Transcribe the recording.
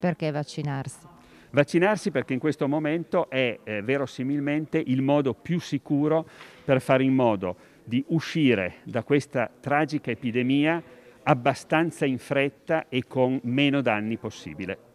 Perché vaccinarsi? Vaccinarsi perché in questo momento è eh, verosimilmente il modo più sicuro per fare in modo di uscire da questa tragica epidemia abbastanza in fretta e con meno danni possibile.